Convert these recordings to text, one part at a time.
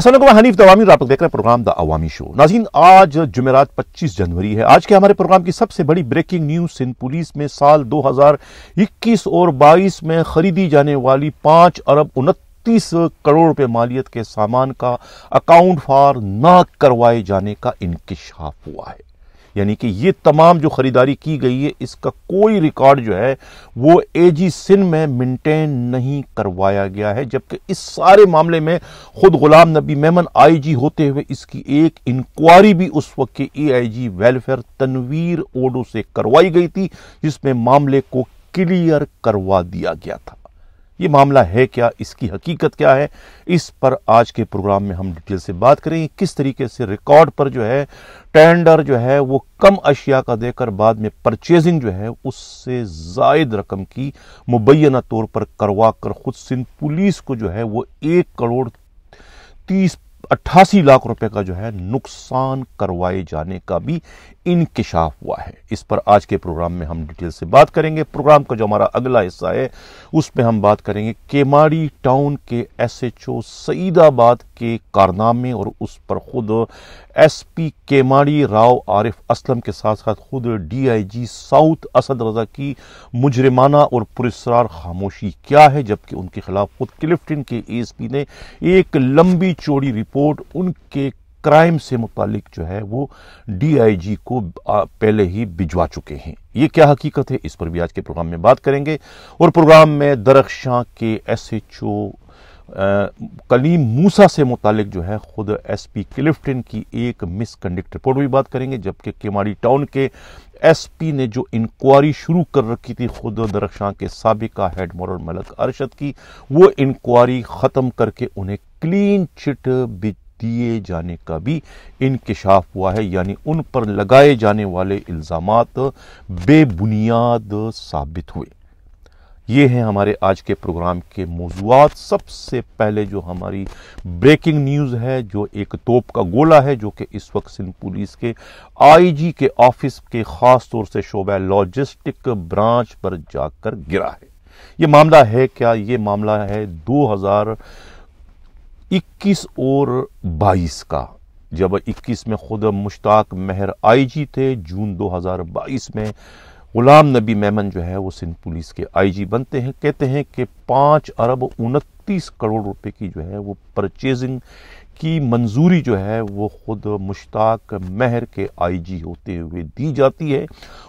असलम हनीफ तवामी और आप देख रहे हैं प्रोग्राम द अवामी शो नाजीन आज जुमेरात 25 जनवरी है आज के हमारे प्रोग्राम की सबसे बड़ी ब्रेकिंग न्यूज सिंध पुलिस में साल 2021 और 22 में खरीदी जाने वाली 5 अरब उनतीस करोड़ रुपए मालियत के सामान का अकाउंट फार ना करवाए जाने का इंकशाफ हुआ है यानी कि ये तमाम जो ख़रीदारी की गई है इसका कोई रिकॉर्ड जो है वो एजी सिन में मेंटेन नहीं करवाया गया है जबकि इस सारे मामले में ख़ुद गुलाम नबी मेमन आईजी होते हुए इसकी एक इंक्वायरी भी उस वक्त के एआईजी वेलफेयर तनवीर ओडो से करवाई गई थी जिसमें मामले को क्लियर करवा दिया गया था ये मामला है क्या इसकी हकीकत क्या है इस पर आज के प्रोग्राम में हम डिटेल से बात करेंगे किस तरीके से रिकॉर्ड पर जो है टेंडर जो है वो कम अशिया का देकर बाद में परचेजिंग जो है उससे जायद रकम की मुबैना तौर पर करवा कर खुद सिंध पुलिस को जो है वो एक करोड़ तीस अट्ठासी लाख रुपए का जो है नुकसान करवाए जाने का भी इनकशाफ हुआ है इस पर आज के प्रोग्राम में हम डिटेल से बात करेंगे प्रोग्राम का जो हमारा अगला हिस्सा है उसमें हम बात करेंगे केमाड़ी टाउन के एसएचओ सईदाबाद के कारनामे और उस पर खुद एसपी केमाड़ी राव आरिफ असलम के साथ साथ खुद डीआईजी साउथ असद रजा की मुजरिमाना और पुरस्ार खामोशी क्या है जबकि उनके खिलाफ खुद क्लिफ्टन के एसपी ने एक लंबी चौड़ी रिपोर्ट उनके क्राइम से मुतालिक जो है वो डीआईजी को पहले ही भिजवा चुके हैं ये क्या हकीकत है इस पर भी आज के प्रोग्राम में बात करेंगे और प्रोग्राम में दरख्शां के S H O Kaleem Musa से मुतालिक जो है खुद एस पी क्लिफ्टन की एक मिसकंडक्ट रिपोर्ट भी बात करेंगे जबकि केमाड़ी टाउन के एसपी ने जो इंक्वायरी शुरू कर रखी थी खुद दरख्शां के सबका हेड मॉरल मलक अरशद की वो इंक्वायरी ख़त्म करके उन्हें क्लीन चिट दिए जाने का भी इनकशाफ हुआ है यानी उन पर लगाए जाने वाले इल्ज़ाम बेबुनियाद साबित हुए ये हैं हमारे आज के प्रोग्राम के मौजूद सबसे पहले जो हमारी ब्रेकिंग न्यूज़ है जो एक तोप का गोला है जो कि इस वक्त सिंध पुलिस के आईजी के ऑफिस के ख़ास तौर से शोबा लॉजिस्टिक ब्रांच पर जाकर गिरा है ये मामला है क्या ये मामला है हजार 21 और 22 का जब 21 में खुद मुश्ताक मेहर आईजी थे जून 2022 में गुलाम नबी मेमन जो है वो सिंध पुलिस के आईजी बनते हैं कहते हैं कि पाँच अरब उनतीस करोड़ रुपए की जो है वो परचेजिंग की मंजूरी जो है वो ख़ुद मुश्ताक महर के आईजी होते हुए दी जाती है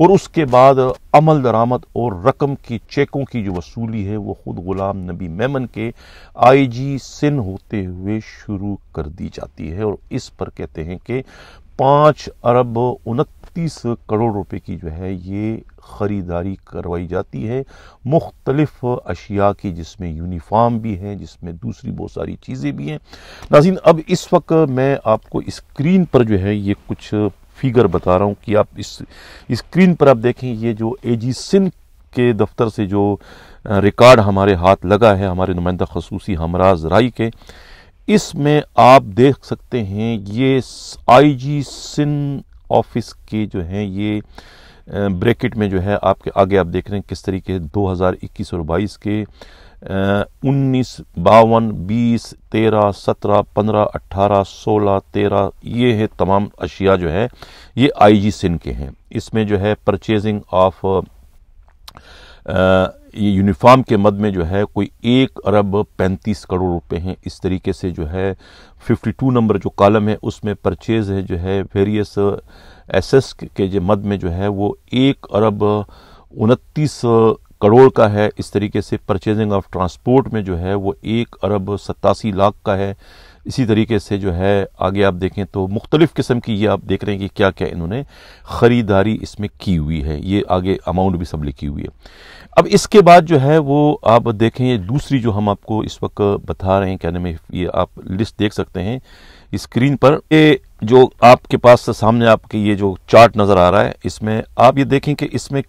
और उसके बाद अमल दरामद और रकम की चेकों की जो वसूली है वो ख़ुद ग़ुलाम नबी मेमन के आईजी सिन होते हुए शुरू कर दी जाती है और इस पर कहते हैं कि पाँच अरब उनतीस इकतीस करोड़ रुपए की जो है ये ख़रीदारी करवाई जाती है मुख्तलफ़ अशिया की जिसमें यूनिफाम भी हैं जिसमें दूसरी बहुत सारी चीज़ें भी हैं नाजिन अब इस वक्त मैं आपको इस्क्रीन पर जो है ये कुछ फिगर बता रहा हूँ कि आप इस स्क्रीन पर आप देखें ये जो ए जी सिंह के दफ्तर से जो रिकॉर्ड हमारे हाथ लगा है हमारे नुमाइंदा खसूसी हमराज राय के इसमें आप देख सकते हैं ये आई जी सिंह ऑफिस के जो हैं ये ब्रैकेट में जो है आपके आगे आप देख रहे हैं किस तरीके दो इक्कीस और 22 के उन्नीस बावन बीस तेरह सत्रह पंद्रह अट्ठारह सोलह तेरह ये है तमाम अशिया जो है ये आईजी सिन के हैं इसमें जो है परचेजिंग ऑफ ये यूनिफॉर्म के मद में जो है कोई एक अरब पैंतीस करोड़ रुपए हैं इस तरीके से जो है 52 नंबर जो कॉलम है उसमें परचेज है जो है वेरियस एसेस के जो मद में जो है वो एक अरब उनतीस करोड़ का है इस तरीके से परचेजिंग ऑफ ट्रांसपोर्ट में जो है वो एक अरब सतासी लाख का है इसी तरीके से जो है आगे आप देखें तो मुख्तलिफ़ किस्म की ये आप देख रहे हैं कि क्या क्या इन्होंने ख़रीदारी इसमें की हुई है ये आगे अमाउंट भी सब लिखी हुई है अब इसके बाद जो है वो आप देखें दूसरी जो हम आपको इस वक्त बता रहे हैं क्या नाम है ये आप लिस्ट देख सकते हैं स्क्रीन पर ये जो आपके पास सामने आपके ये जो चार्ट नज़र आ रहा है इसमें आप ये देखें कि इसमें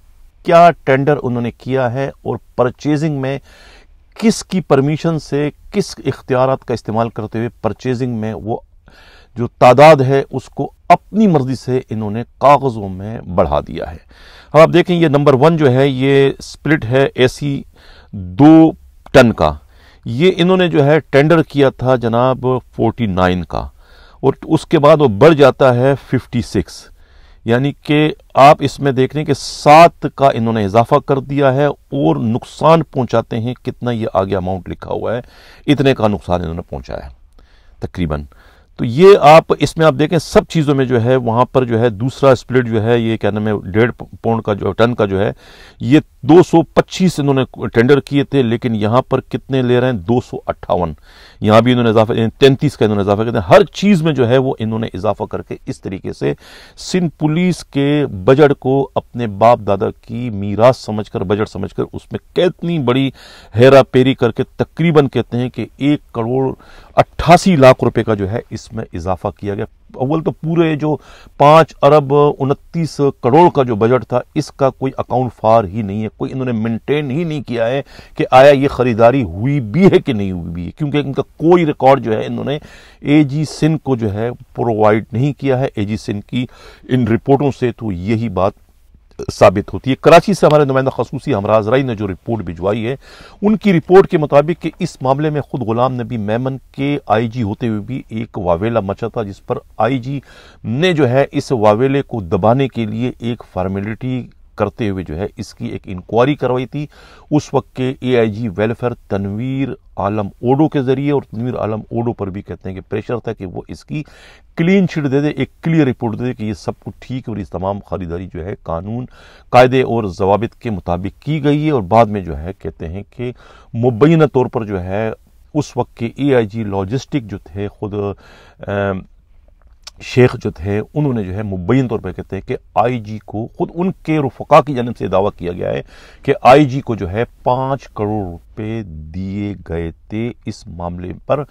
क्या टेंडर उन्होंने किया है और परचेजिंग में किसकी परमिशन से किस इख्तियार का इस्तेमाल करते हुए परचेजिंग में वो जो तादाद है उसको अपनी मर्जी से इन्होंने कागज़ों में बढ़ा दिया है अब आप देखें ये नंबर वन जो है ये स्प्लिट है एसी दो टन का ये इन्होंने जो है टेंडर किया था जनाब 49 का और उसके बाद वो बढ़ जाता है 56 यानी कि आप इसमें देख रहे हैं कि सात का इन्होंने इजाफा कर दिया है और नुकसान पहुंचाते हैं कितना ये आगे अमाउंट लिखा हुआ है इतने का नुकसान इन्होंने पहुंचाया है तकरीबन तो ये आप इसमें आप देखें सब चीज़ों में जो है वहाँ पर जो है दूसरा स्प्लिट जो है ये क्या नाम है डेढ़ पौंड का जो टन का जो है ये 225 इन्होंने टेंडर किए थे लेकिन यहां पर कितने ले रहे हैं दो सौ अट्ठावन यहां भी इन्होंने इजाफा तैंतीस का इन्होंने इजाफा किया हर चीज में जो है वो इन्होंने इजाफा करके इस तरीके से सिंध पुलिस के बजट को अपने बाप दादा की मीराज समझकर बजट समझकर उसमें कितनी बड़ी हेरा पेरी करके तकरीबन कहते हैं कि एक करोड़ अट्ठासी लाख रुपए का जो है इसमें इजाफा किया गया अव्वल तो पूरे जो पाँच अरब उनतीस करोड़ का जो बजट था इसका कोई अकाउंट फार ही नहीं है कोई इन्होंने मेंटेन ही नहीं किया है कि आया ये खरीदारी हुई भी है कि नहीं हुई भी है क्योंकि इनका कोई रिकॉर्ड जो है इन्होंने ए जी सिंह को जो है प्रोवाइड नहीं किया है ए जी सिंह की इन रिपोर्टों से तो यही बात साबित होती है कराची से हमारे नुमाइंदा खसूसी हमराज राय ने जो रिपोर्ट भिजवाई है उनकी रिपोर्ट के मुताबिक कि इस मामले में खुद गुलाम नबी मैमन के आईजी होते हुए भी एक वावेला मचा था जिस पर आईजी ने जो है इस वावेले को दबाने के लिए एक फॉर्मेलिटी करते हुए जो है इसकी एक इंक्वायरी करवाई थी उस वक्त के एआईजी वेलफेयर तनवीर आलम ओडो के जरिए और तनवीर आलम ओडो पर भी कहते हैं कि प्रेशर था कि वो इसकी क्लीन शीट दे दे एक क्लियर रिपोर्ट दे दे कि ये सब कुछ ठीक है और इस तमाम खरीदारी जो है कानून कायदे और जवाबित के मुताबिक की गई है और बाद में जो है कहते हैं कि मुबैना तौर पर जो है उस वक्त के एआईजी लॉजिस्टिक जो थे खुद आ, शेख जो थे उन्होंने जो है मुबैन तौर पर कहते हैं कि आईजी को खुद उनके रुफका की जानब से दावा किया गया है कि आईजी को जो है पाँच करोड़ रुपए दिए गए थे इस मामले पर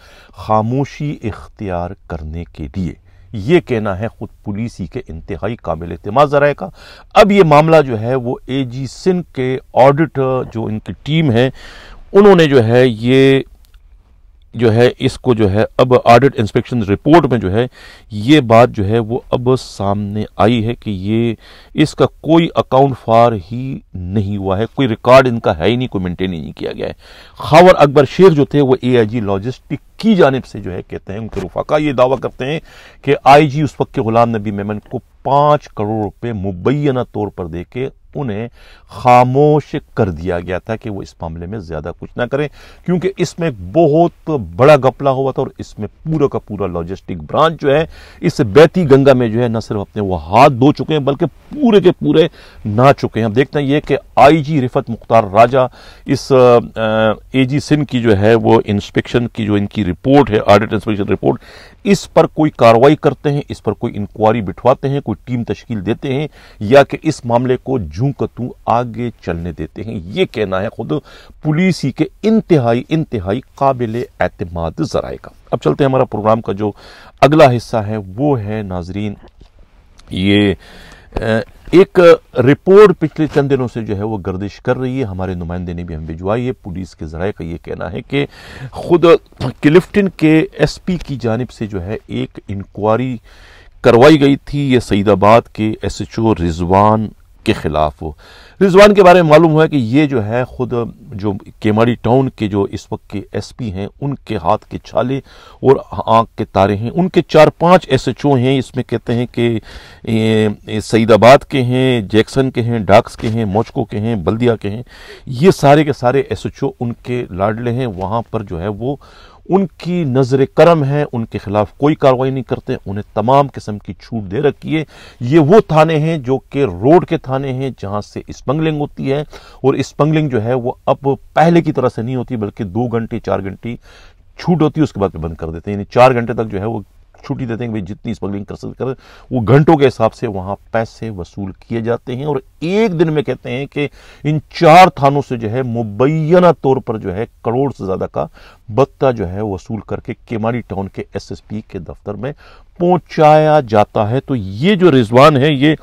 खामोशी इख्तियार करने के लिए ये कहना है ख़ुद पुलिस ही के इंतहाई काबिल अतमाद ज़राए का अब ये मामला जो है वो ए जी सिंह के ऑडिटर जो इनकी टीम है उन्होंने जो है ये जो है इसको जो है अब ऑडिट इंस्पेक्शन रिपोर्ट में जो है ये बात जो है वो अब सामने आई है कि ये इसका कोई अकाउंट फार ही नहीं हुआ है कोई रिकॉर्ड इनका है ही नहीं कोई मेंटेन ही नहीं किया गया है खावर अकबर शेख जो थे वो एआईजी लॉजिस्टिक की जानब से जो है कहते हैं उनके रुफाका ये दावा करते हैं कि आईजी उस वक्त के गुलाम नबी मेमन को पांच करोड़ रुपए मुबैना तौर पर दे के उन्हें खामोश कर दिया गया था कि वो इस मामले में ज़्यादा कुछ ना करें क्योंकि इसमें बहुत बड़ा घपला हुआ था और इसमें पूरा का पूरा लॉजिस्टिक ब्रांच जो है इस बैती गंगा में जो है न सिर्फ अपने वो हाथ धो चुके हैं बल्कि पूरे के पूरे ना चुके हैं हम देखते हैं ये कि आईजी रिफत मुख्तार राजा इस एजी सिंह की जो है वो इंस्पेक्शन की जो इनकी रिपोर्ट है ऑडिट इंस्पेक्शन रिपोर्ट इस पर कोई कार्रवाई करते हैं इस पर कोई इंक्वायरी बिठवाते हैं कोई टीम तश्कील देते हैं या कि इस मामले को जू कतू आगे चलने देते हैं ये कहना है खुद पुलिस ही के इंतहाई इंतहाई काबिल एतम जराए का अब चलते हैं हमारा प्रोग्राम का जो अगला हिस्सा है वो है नाजरीन ये एक रिपोर्ट पिछले चंद दिनों से जो है वो गर्दिश कर रही है हमारे नुमाइंदे ने भी हम भिजवाई है पुलिस के जराये का ये कहना है कि खुद क्लिफ्टन के एसपी की जानब से जो है एक इंक्वायरी करवाई गई थी ये सईदाबाद के एसएचओ रिजवान के ख़िलाफ़ हो रिजवान के बारे में मालूम हुआ कि ये जो है ख़ुद जो केमाड़ी टाउन के जो इस वक्त के एसपी हैं उनके हाथ के छाले और आँख के तारे हैं उनके चार पांच एस एच ओ हैं इसमें कहते हैं कि सईदाबाद के हैं जैक्सन के हैं डाक्स के हैं मोचको के हैं बल्दिया के हैं ये सारे के सारे एस एच ओ उनके लाडले हैं वहाँ पर जो है वो उनकी नज़र करम है उनके खिलाफ कोई कार्रवाई नहीं करते उन्हें तमाम किस्म की छूट दे रखी है ये वो थाने हैं जो कि रोड के थाने हैं जहां से स्पंगलिंग होती है और स्पंगलिंग जो है वो अब पहले की तरह से नहीं होती बल्कि दो घंटे चार घंटे छूट होती है उसके बाद बंद कर देते हैं यानी चार घंटे तक जो है वो छुट्टी देते हैं भाई जितनी स्मगलिंग कर सकते वो घंटों के हिसाब से वहाँ पैसे वसूल किए जाते हैं और एक दिन में कहते हैं कि इन चार थानों से जो है मुबैना तौर पर जो है करोड़ से ज्यादा का बत्ता जो है वसूल करके केमारी टाउन के एसएसपी के दफ्तर में पहुंचाया जाता है तो ये जो रिजवान है ये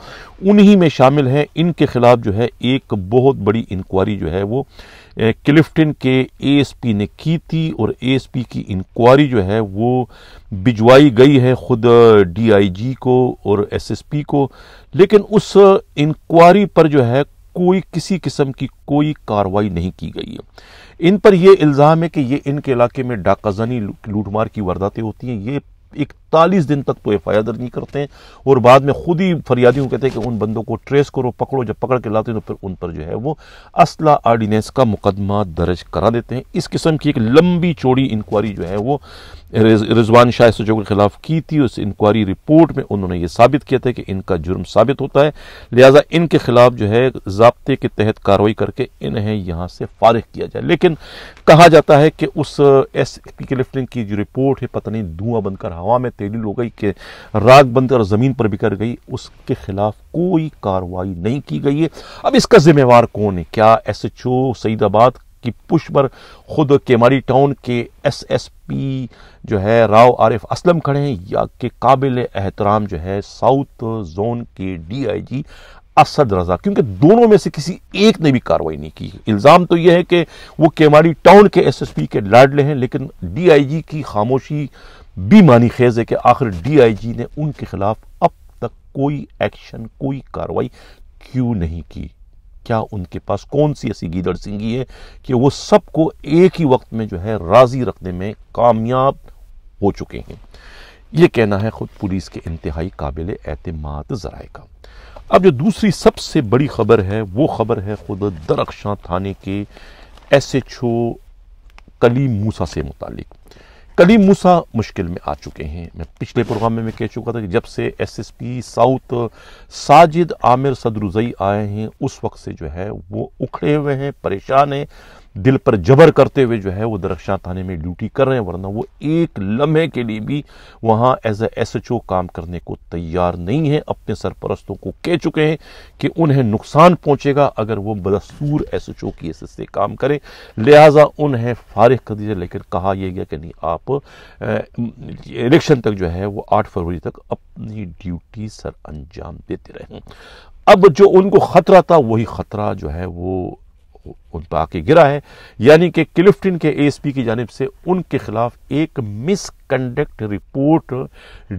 उन्हीं में शामिल है इनके खिलाफ जो है एक बहुत बड़ी इंक्वायरी जो है वो क्लिफ्टन के एएसपी ने की थी और एएसपी की इंक्वायरी जो है वो भिजवाई गई है खुद डीआईजी को और एसएसपी को लेकिन उस इंक्वायरी पर जो है कोई किसी किस्म की कोई कार्रवाई नहीं की गई है इन पर यह इल्ज़ाम है कि ये इनके इलाके में डाकाजानी लूटमार की वारदातें होती हैं ये इकतालीस दिन तक तो एफ आई आर दर्ज नहीं करते हैं और बाद में खुद ही फरियादियों कहते हैं कि उन बंदों को ट्रेस करो पकड़ो जब पकड़ के लाते हैं तो फिर उन पर जो है वो असला आर्डीनेंस का मुकदमा दर्ज करा देते हैं इस किस्म की एक लंबी चौड़ी इंक्वायरी जो है वो रिजवान शाह सजो के खिलाफ की थी उस इंक्वायरी रिपोर्ट में उन्होंने ये साबित किया था कि इनका जुर्म साबित होता है लिहाजा इनके खिलाफ जो है जबते के तहत कार्रवाई करके इन्हें यहाँ से फारिग किया जाए लेकिन कहा जाता है कि उस एस पी के लिफ्टिंग की जो रिपोर्ट है पता नहीं धुआं बनकर हवा में तेली हो गई कि राग बनकर जमीन पर बिखर गई उसके खिलाफ कोई कार्रवाई नहीं की गई है अब इसका जिम्मेवार कौन है क्या एस एच ओ सईदाबाद की पुश पर खुद केमारी टाउन के एसएसपी जो है राव आरिफ असलम खड़े हैं या के काबिल एहतराम जो है साउथ जोन के डीआईजी असद रजा क्योंकि दोनों में से किसी एक ने भी कार्रवाई नहीं की इल्ज़ाम तो यह है कि वो केमारी टाउन के एसएसपी के लाडले हैं लेकिन डीआईजी की खामोशी भी मानी खेज है कि आखिर डीआईजी ने उनके खिलाफ अब तक कोई एक्शन कोई कार्रवाई क्यों नहीं की क्या उनके पास कौन सी ऐसी गीदड़ सिंगी है कि वो सबको एक ही वक्त में जो है राज़ी रखने में कामयाब हो चुके हैं ये कहना है ख़ुद पुलिस के इंतहाई काबिल एतम ज़राए का अब जो दूसरी सबसे बड़ी खबर है वो खबर है ख़ुद दरख्शां थाने के S H O Kaleem Musa से मुतल कली मूसा मुश्किल में आ चुके हैं मैं पिछले प्रोग्राम में मैं कह चुका था कि जब से एसएसपी साउथ साजिद आमिर सदरुजई आए हैं उस वक्त से जो है वो उखड़े हुए हैं परेशान हैं दिल पर जबर करते हुए जो है वो दरक्षा थाने में ड्यूटी कर रहे हैं वरना वो एक लम्हे के लिए भी वहाँ as a S H O काम करने को तैयार नहीं है अपने सरपरस्तों को कह चुके हैं कि उन्हें नुकसान पहुँचेगा अगर वो बदस्तूर एस एच ओ की एस से काम करें लिहाजा उन्हें फारिग कर दीजिए लेकिन कहा यह गया कि नहीं आप इलेक्शन तक जो है वो आठ फरवरी तक अपनी ड्यूटी सर अंजाम देते रहें अब जो उनको खतरा था वही खतरा जो है वो उन पर आके गिरा है यानी कि क्लिफ्टिन के एएसपी की जानब से उनके खिलाफ एक मिसकंडक्ट रिपोर्ट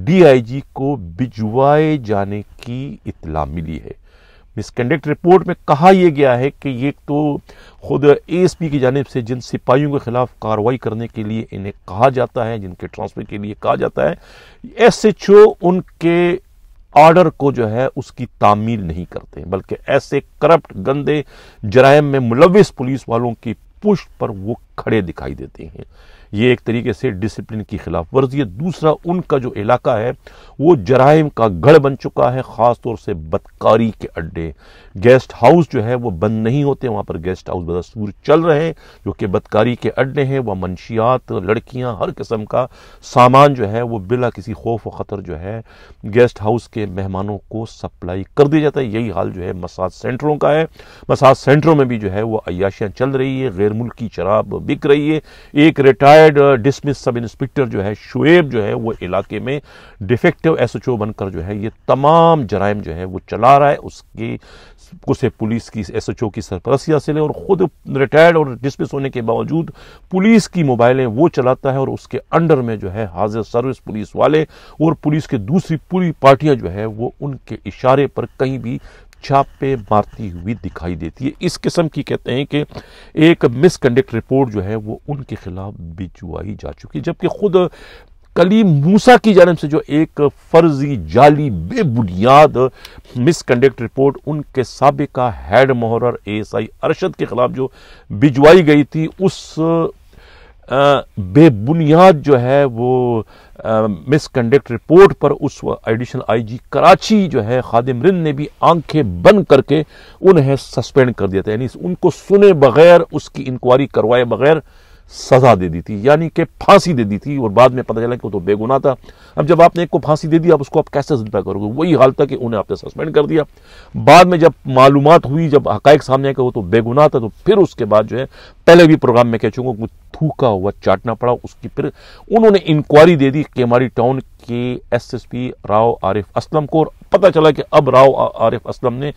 डीआईजी को भिजवाए जाने की इतला मिली है मिसकंडक्ट रिपोर्ट में कहा यह गया है कि ये तो खुद एएसपी की जानब से जिन सिपाहियों के खिलाफ कार्रवाई करने के लिए इन्हें कहा जाता है जिनके ट्रांसफर के लिए कहा जाता है एस एच ओ उनके ऑर्डर को जो है उसकी तामील नहीं करते बल्कि ऐसे करप्ट गंदे जराइम में मुलविस पुलिस वालों की पुष्ट पर वो खड़े दिखाई देते हैं ये एक तरीके से डिसिप्लिन की खिलाफ वर्जी है दूसरा उनका जो इलाका है वो जराइम का गढ़ बन चुका है ख़ास तौर से बदकारी के अड्डे गेस्ट हाउस जो है वो बंद नहीं होते वहाँ पर गेस्ट हाउस बदस्तूर चल रहे हैं जो कि बदकारी के अड्डे हैं वह मंशियात लड़कियाँ हर किस्म का सामान जो है वो बिला किसी खौफ व ख़तर जो है गेस्ट हाउस के मेहमानों को सप्लाई कर दिया जाता है यही हाल जो है मसाज सेंटरों का है मसाज सेंटरों में भी जो है वह अयाशियाँ चल रही है गैर मुल्की शराब बिक रही है एक रिटायर्ड डिसमिस सब इंस्पेक्टर जो है शुएब जो है वो इलाके में डिफेक्टिव एस एच ओ बनकर जो है ये तमाम जराइम जो है वो चला रहा है उसकी उसे पुलिस की एस एच ओ की सरपरस्ती हासिल है और ख़ुद रिटायर्ड और डिसमिस होने के बावजूद पुलिस की मोबाइलें वो चलाता है और उसके अंडर में जो है हाजिर सर्विस पुलिस वाले और पुलिस के दूसरी पूरी पार्टियां जो है वो उनके इशारे पर कहीं भी छापे मारती हुई दिखाई देती है इस किस्म की कहते हैं कि एक मिसकंडक्ट रिपोर्ट जो है वो उनके खिलाफ बिचुआई जा चुकी है जबकि खुद कलीम मूसा की जानब से जो एक फर्जी जाली बेबुनियाद मिसकंडक्ट रिपोर्ट उनके सबका हेड मोहर एस आई अरशद के खिलाफ जो भिजवाई गई थी उस बेबुनियाद जो है वो मिसकंडक्ट रिपोर्ट पर उस एडिशनल आईजी कराची जो है खादिम रिन ने भी आंखें बंद करके उन्हें सस्पेंड कर दिया था यानी उनको सुने बगैर उसकी इंक्वायरी करवाए बगैर सजा दे दी थी यानी कि फांसी दे दी थी और बाद में पता चला कि वो तो बेगुना था अब जब आपने एक को फांसी दे दी आप उसको आप कैसे जिंदा करोगे वही हाल था कि उन्हें आपने सस्पेंड कर दिया बाद में जब मालूम हुई जब हक सामने आया कि वो तो बेगुना था तो फिर उसके बाद जो है पहले भी प्रोग्राम में कह चुका हूँ थूका हुआ चाटना पड़ा उसकी फिर उन्होंने इंक्वायरी दे दी केमारी टाउन के एसएसपी राव आरिफ असलम को और पता चला कि अब राव आरिफ असलम ने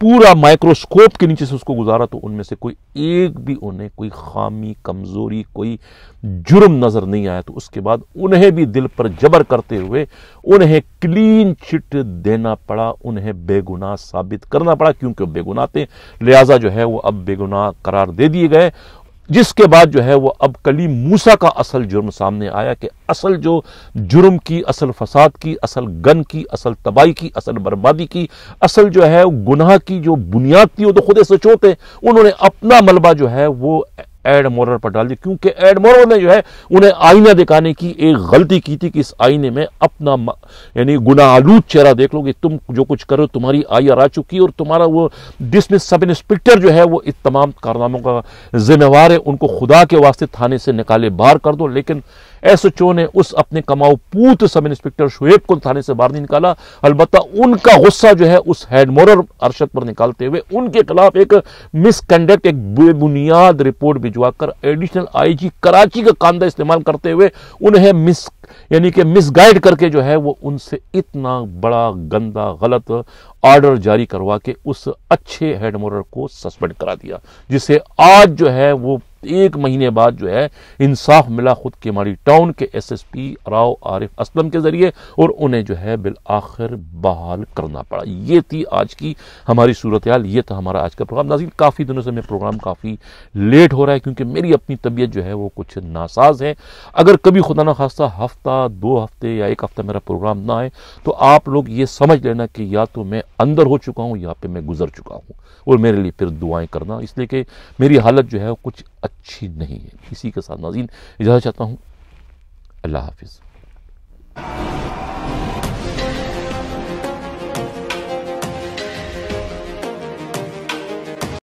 पूरा माइक्रोस्कोप के नीचे से उसको गुजारा तो उनमें से कोई एक भी उन्हें कोई खामी कमज़ोरी कोई जुर्म नज़र नहीं आया तो उसके बाद उन्हें भी दिल पर जबर करते हुए उन्हें क्लीन चिट देना पड़ा उन्हें बेगुनाह साबित करना पड़ा क्योंकि बेगुनाह थे लिहाजा जो है वो अब बेगुनाह करार दे दिए गए जिसके बाद जो है वह अब कली मूसा का असल जुर्म सामने आया कि असल जो जुर्म की असल फसाद की असल गन की असल तबाही की असल बर्बादी की असल जो है गुनाह की जो बुनियाद थी वो तो खुद से उन्होंने अपना मलबा जो है वो एड मोरर पर डाल दिया क्योंकि एड मोरर ने जो है उन्हें आईना दिखाने की एक गलती की थी कि इस आईने में अपना यानी गुना आलूद चेहरा देख लो कि तुम जो कुछ करो तुम्हारी आई आ चुकी और तुम्हारा वो डिसमिस सब इंस्पेक्टर जो है वो इस तमाम कारनामों का जिम्मेवार है उनको खुदा के वास्ते थाने से निकाले बाहर कर दो लेकिन एस एच ओ ने उस अपने कमाऊ पूत सब इंस्पेक्टर शुएब को थाने से बाहर नहीं निकाला अलबत् उनका गुस्सा जो है उस हेडमोरर अरशद पर निकालते हुए उनके खिलाफ एक मिसकंडक्ट एक बेबुनियाद रिपोर्ट भिजवाकर एडिशनल आईजी कराची का कांदा इस्तेमाल करते हुए उन्हें मिस यानी कि मिसगाइड करके जो है वो उनसे इतना बड़ा गंदा गलत ऑर्डर जारी करवा के उस अच्छे हेडमोरर को सस्पेंड करा दिया जिसे आज जो है वो एक महीने बाद जो है इंसाफ मिला खुद के हमारी टाउन के एसएसपी राव आरिफ असलम के जरिए और उन्हें जो है बिल आखिर बहाल करना पड़ा ये थी आज की हमारी सूरत हाल ये था हमारा आज का प्रोग्राम नाजीन काफ़ी दिनों से मेरा प्रोग्राम काफ़ी लेट हो रहा है क्योंकि मेरी अपनी तबीयत जो है वो कुछ नासाज है अगर कभी खुदा ना खास्ता हफ्ता दो हफ्ते या एक हफ्ता मेरा प्रोग्राम ना आए तो आप लोग ये समझ लेना कि या तो मैं अंदर हो चुका हूँ या पे मैं गुजर चुका हूँ और मेरे लिए फिर दुआएं करना इसलिए कि मेरी हालत जो है कुछ अच्छी नहीं है इसी के साथ नाजीन इजाज़त चाहता हूँ अल्लाह हाफिज़